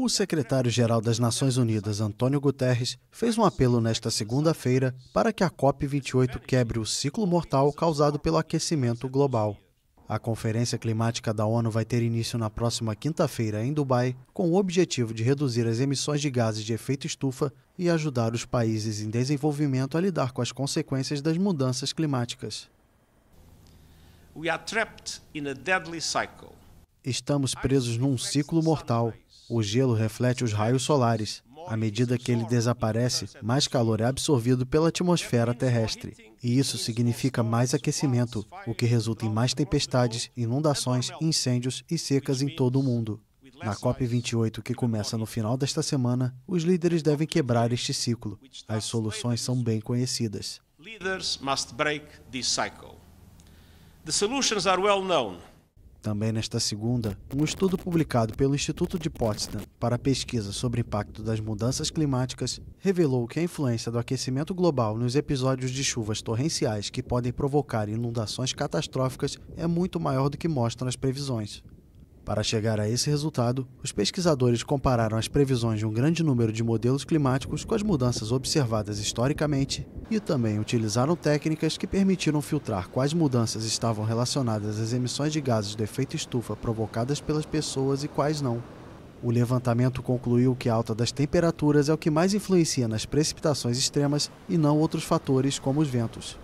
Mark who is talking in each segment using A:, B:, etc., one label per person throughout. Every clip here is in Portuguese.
A: O secretário-geral das Nações Unidas, Antônio Guterres, fez um apelo nesta segunda-feira para que a COP28 quebre o ciclo mortal causado pelo aquecimento global. A Conferência Climática da ONU vai ter início na próxima quinta-feira em Dubai, com o objetivo de reduzir as emissões de gases de efeito estufa e ajudar os países em desenvolvimento a lidar com as consequências das mudanças climáticas. Estamos presos num ciclo mortal. O gelo reflete os raios solares. À medida que ele desaparece, mais calor é absorvido pela atmosfera terrestre. E isso significa mais aquecimento, o que resulta em mais tempestades, inundações, incêndios e secas em todo o mundo. Na COP28, que começa no final desta semana, os líderes devem quebrar este ciclo. As soluções são bem conhecidas. Leaders must break this cycle. The solutions are well known. Também nesta segunda, um estudo publicado pelo Instituto de Potsdam para a pesquisa sobre o impacto das mudanças climáticas revelou que a influência do aquecimento global nos episódios de chuvas torrenciais que podem provocar inundações catastróficas é muito maior do que mostram as previsões. Para chegar a esse resultado, os pesquisadores compararam as previsões de um grande número de modelos climáticos com as mudanças observadas historicamente e também utilizaram técnicas que permitiram filtrar quais mudanças estavam relacionadas às emissões de gases de efeito estufa provocadas pelas pessoas e quais não. O levantamento concluiu que a alta das temperaturas é o que mais influencia nas precipitações extremas e não outros fatores como os ventos.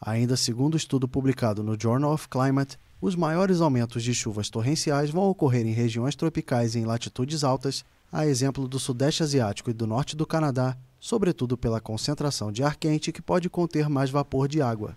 A: Ainda segundo o estudo publicado no Journal of Climate, os maiores aumentos de chuvas torrenciais vão ocorrer em regiões tropicais em latitudes altas, a exemplo do Sudeste Asiático e do Norte do Canadá, sobretudo pela concentração de ar quente que pode conter mais vapor de água.